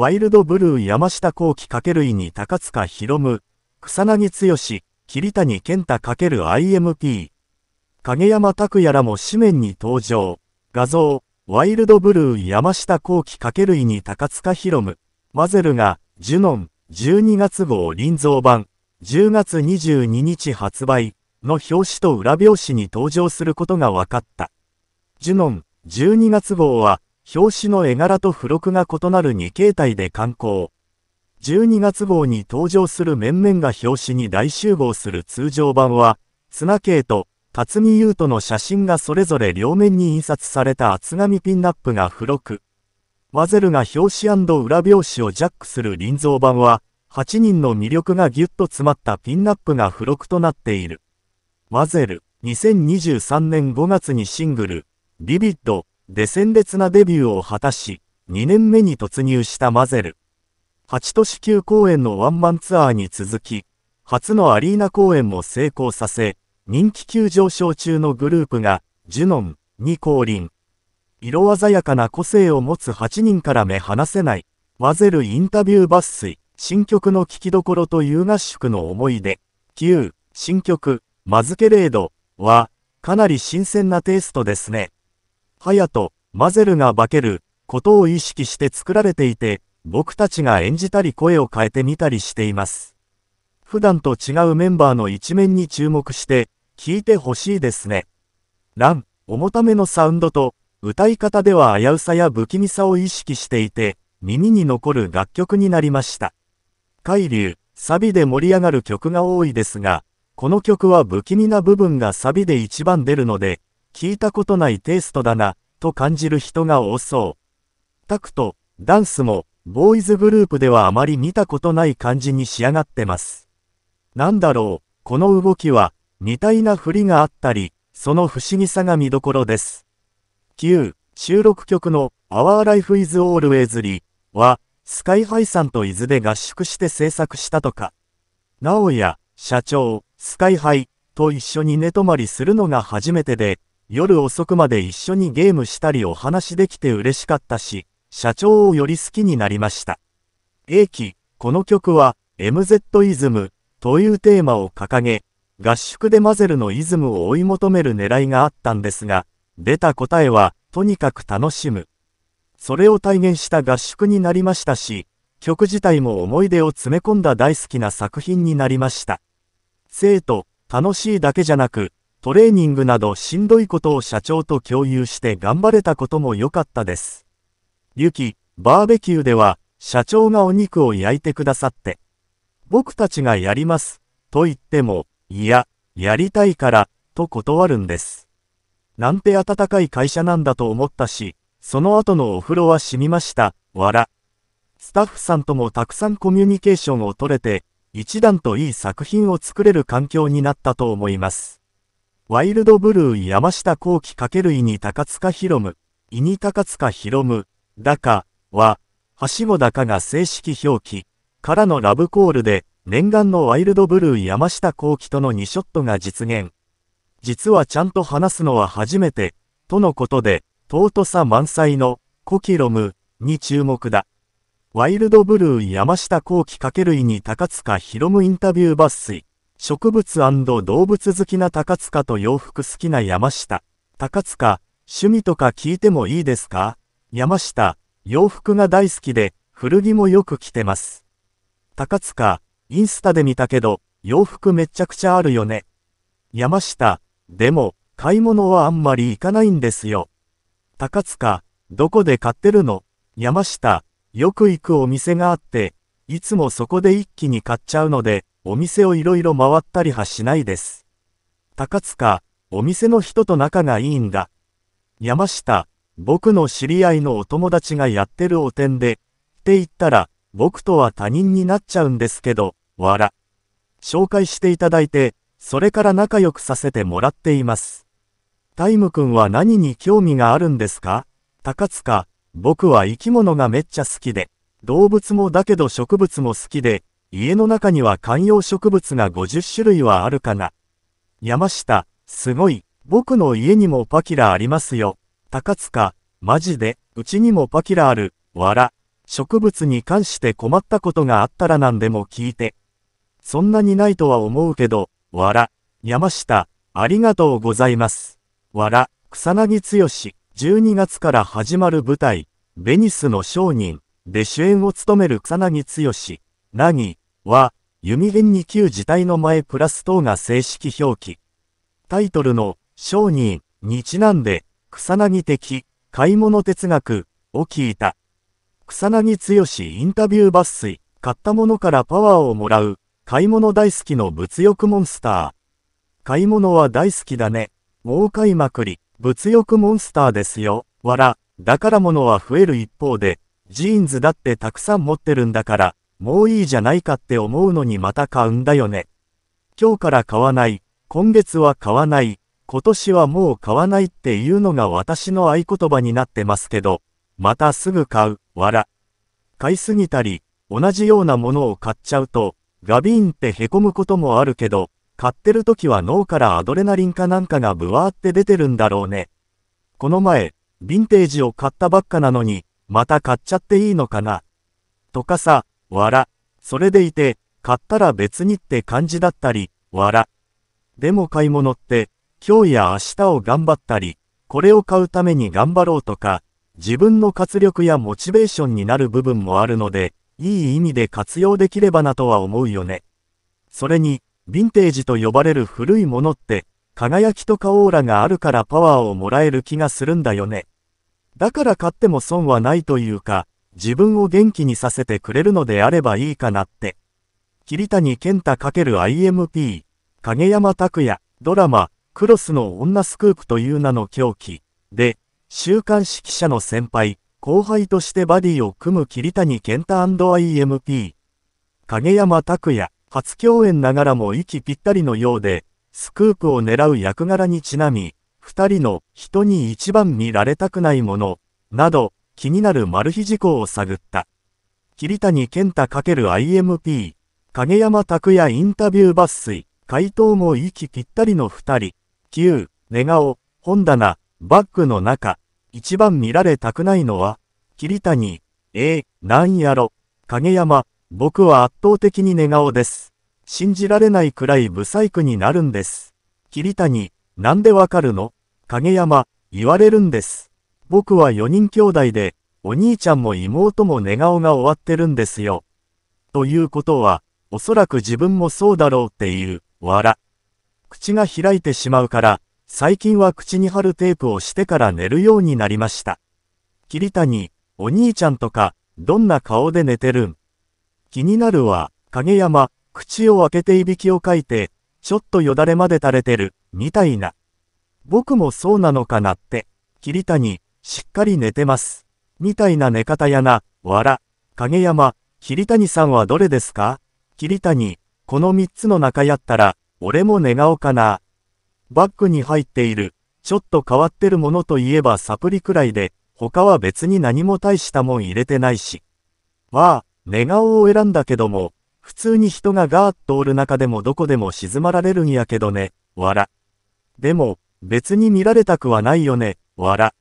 ワイルドブルー山下幸輝×井に高塚博夢、草薙剛、桐谷健太 ×IMP、影山拓也らも紙面に登場。画像、ワイルドブルー山下幸輝×井に高塚博夢、マゼルが、ジュノン、12月号臨蔵版、10月22日発売の表紙と裏表紙に登場することが分かった。ジュノン、12月号は、表紙の絵柄と付録が異なる2形態で刊行。12月号に登場する面々が表紙に大集合する通常版は、綱系と辰巳優斗の写真がそれぞれ両面に印刷された厚紙ピンナップが付録。ワゼルが表紙裏表紙をジャックする臨蔵版は、8人の魅力がぎゅっと詰まったピンナップが付録となっている。ワゼル、2023年5月にシングル、ビビッド、で鮮烈なデビューを果たし、2年目に突入したマゼル。8都市級公演のワンマンツアーに続き、初のアリーナ公演も成功させ、人気急上昇中のグループが、ジュノンに降臨。色鮮やかな個性を持つ8人から目離せない、マゼルインタビュー抜粋、新曲の聴きどころとう合宿の思い出、9、新曲、マズケレードは、かなり新鮮なテイストですね。ハヤとマゼルが化けることを意識して作られていて、僕たちが演じたり声を変えてみたりしています。普段と違うメンバーの一面に注目して、聞いてほしいですね。ラン、重ためのサウンドと、歌い方では危うさや不気味さを意識していて、耳に残る楽曲になりました。海流、サビで盛り上がる曲が多いですが、この曲は不気味な部分がサビで一番出るので、聞いたことないテイストだな、と感じる人が多そう。タクト、ダンスも、ボーイズグループではあまり見たことない感じに仕上がってます。なんだろう、この動きは、似たいな振りがあったり、その不思議さが見どころです。9、収録曲の Our Life is Always Lee は、スカイハイさんと伊豆で合宿して制作したとか。おや、社長、スカイハイと一緒に寝泊まりするのが初めてで、夜遅くまで一緒にゲームしたりお話できて嬉しかったし、社長をより好きになりました。A 期、この曲は、MZ イズムというテーマを掲げ、合宿でマゼルのイズムを追い求める狙いがあったんですが、出た答えは、とにかく楽しむ。それを体現した合宿になりましたし、曲自体も思い出を詰め込んだ大好きな作品になりました。生徒、楽しいだけじゃなく、トレーニングなどしんどいことを社長と共有して頑張れたことも良かったです。ゆき、バーベキューでは、社長がお肉を焼いてくださって、僕たちがやります、と言っても、いや、やりたいから、と断るんです。なんて温かい会社なんだと思ったし、その後のお風呂は染みました、わら。スタッフさんともたくさんコミュニケーションを取れて、一段といい作品を作れる環境になったと思います。ワイルドブルー山下幸喜×イニ高塚博夢、イニ高塚博夢、だか、は、はしごだかが正式表記、からのラブコールで、念願のワイルドブルー山下幸喜との2ショットが実現。実はちゃんと話すのは初めて、とのことで、尊さ満載の、コキロム、に注目だ。ワイルドブルー山下幸喜×イニ高塚博夢インタビュー抜粋。植物動物好きな高塚と洋服好きな山下。高塚、趣味とか聞いてもいいですか山下、洋服が大好きで、古着もよく着てます。高塚、インスタで見たけど、洋服めっちゃくちゃあるよね。山下、でも、買い物はあんまり行かないんですよ。高塚、どこで買ってるの山下、よく行くお店があって、いつもそこで一気に買っちゃうので、お店をいろいろ回ったりはしないです。高塚、お店の人と仲がいいんだ。山下、僕の知り合いのお友達がやってるお店で、って言ったら、僕とは他人になっちゃうんですけど、わら。紹介していただいて、それから仲良くさせてもらっています。タイムくんは何に興味があるんですか高塚、僕は生き物がめっちゃ好きで、動物もだけど植物も好きで、家の中には観葉植物が50種類はあるかな。山下、すごい、僕の家にもパキラありますよ。高塚、マジで、うちにもパキラある、わら。植物に関して困ったことがあったら何でも聞いて。そんなにないとは思うけど、わら。山下、ありがとうございます。わら、草薙剛、12月から始まる舞台、ベニスの商人で主演を務める草薙剛。なぎ、は、弓弦に旧字体の前プラス等が正式表記。タイトルの、商人にちなんで、草薙的、買い物哲学を聞いた。草薙剛インタビュー抜粋、買ったものからパワーをもらう、買い物大好きの物欲モンスター。買い物は大好きだね。儲かいまくり、物欲モンスターですよ。わら、だから物は増える一方で、ジーンズだってたくさん持ってるんだから、もういいじゃないかって思うのにまた買うんだよね。今日から買わない、今月は買わない、今年はもう買わないっていうのが私の合言葉になってますけど、またすぐ買う、わら。買いすぎたり、同じようなものを買っちゃうと、ガビーンって凹むこともあるけど、買ってる時は脳からアドレナリンかなんかがブワーって出てるんだろうね。この前、ヴィンテージを買ったばっかなのに、また買っちゃっていいのかなとかさ、わら。それでいて、買ったら別にって感じだったり、わら。でも買い物って、今日や明日を頑張ったり、これを買うために頑張ろうとか、自分の活力やモチベーションになる部分もあるので、いい意味で活用できればなとは思うよね。それに、ヴィンテージと呼ばれる古いものって、輝きとかオーラがあるからパワーをもらえる気がするんだよね。だから買っても損はないというか、自分を元気にさせてくれるのであればいいかなって。桐谷健太 ×IMP、影山拓也、ドラマ、クロスの女スクープという名の狂気、で、週刊誌記者の先輩、後輩としてバディを組む桐谷健太 &IMP、影山拓也、初共演ながらも息ぴったりのようで、スクープを狙う役柄にちなみ、二人の人に一番見られたくないもの、など、気になるマル秘事項を探った。桐谷健太 ×IMP、影山拓也インタビュー抜粋、回答も息ぴったりの二人、Q、寝顔、本棚、バッグの中、一番見られたくないのは、桐谷、えー、なんやろ、影山、僕は圧倒的に寝顔です。信じられないくらい不細工になるんです。桐谷、なんでわかるの影山、言われるんです。僕は4人兄弟で、お兄ちゃんも妹も寝顔が終わってるんですよ。ということは、おそらく自分もそうだろうっていう、笑。口が開いてしまうから、最近は口に貼るテープをしてから寝るようになりました。桐谷、お兄ちゃんとか、どんな顔で寝てるん気になるわ、影山、口を開けていびきをかいて、ちょっとよだれまで垂れてる、みたいな。僕もそうなのかなって、桐谷、しっかり寝てます。みたいな寝方やな、わら。影山、桐谷さんはどれですか桐谷、この3つの中やったら、俺も寝顔かな。バッグに入っている、ちょっと変わってるものといえばサプリくらいで、他は別に何も大したもん入れてないし。まあ、寝顔を選んだけども、普通に人がガーッとおる中でもどこでも静まられるんやけどね、わら。でも、別に見られたくはないよね、わら。